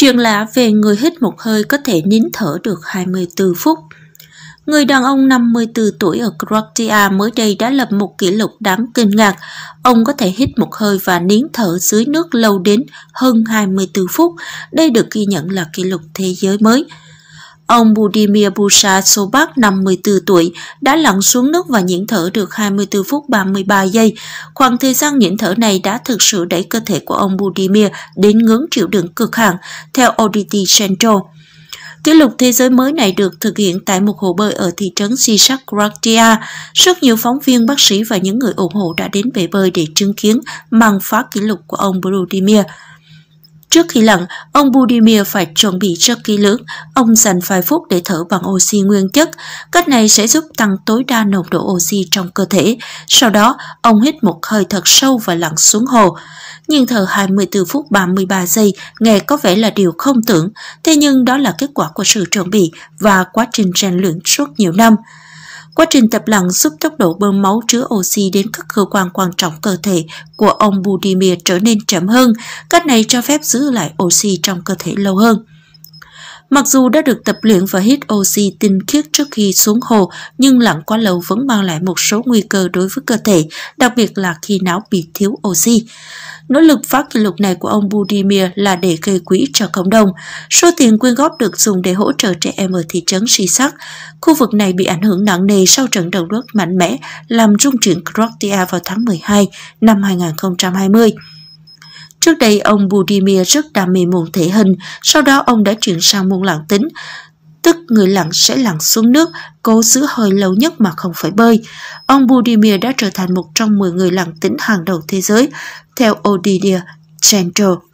Chuyện lạ về người hít một hơi có thể nín thở được 24 phút. Người đàn ông 54 tuổi ở Croatia mới đây đã lập một kỷ lục đáng kinh ngạc. Ông có thể hít một hơi và nín thở dưới nước lâu đến hơn 24 phút. Đây được ghi nhận là kỷ lục thế giới mới. Ông Budimir Busa Sobak, 54 tuổi, đã lặn xuống nước và nhịn thở được 24 phút 33 giây. Khoảng thời gian nhịn thở này đã thực sự đẩy cơ thể của ông Budimir đến ngưỡng chịu đựng cực hạn, theo ODT Central. Kỷ lục thế giới mới này được thực hiện tại một hồ bơi ở thị trấn Sisak, Croatia. Rất nhiều phóng viên, bác sĩ và những người ủng hộ đã đến bể bơi để chứng kiến màn phá kỷ lục của ông Budimir. Trước khi lặn, ông Budimir phải chuẩn bị rất kỹ lưỡng, ông dành vài phút để thở bằng oxy nguyên chất. Cách này sẽ giúp tăng tối đa nồng độ oxy trong cơ thể. Sau đó, ông hít một hơi thật sâu và lặn xuống hồ. Nhìn thở 24 phút 33 giây nghe có vẻ là điều không tưởng, thế nhưng đó là kết quả của sự chuẩn bị và quá trình rèn luyện suốt nhiều năm. Quá trình tập lặng giúp tốc độ bơm máu chứa oxy đến các cơ quan quan trọng cơ thể của ông Budimir trở nên chậm hơn. Cách này cho phép giữ lại oxy trong cơ thể lâu hơn. Mặc dù đã được tập luyện và hít oxy tinh khiết trước khi xuống hồ, nhưng lặn quá lâu vẫn mang lại một số nguy cơ đối với cơ thể, đặc biệt là khi não bị thiếu oxy. Nỗ lực phá kỷ lục này của ông Budimir là để gây quỹ cho cộng đồng. Số tiền quyên góp được dùng để hỗ trợ trẻ em ở thị trấn Sisak. Khu vực này bị ảnh hưởng nặng nề sau trận động đất mạnh mẽ làm rung chuyển Croatia vào tháng 12 năm 2020. Trước đây, ông Budimir rất đam mê môn thể hình, sau đó ông đã chuyển sang môn lãng tính tức người lặn sẽ lặn xuống nước, cố giữ hơi lâu nhất mà không phải bơi. Ông Budimir đã trở thành một trong 10 người lặn tỉnh hàng đầu thế giới, theo Odidia Central.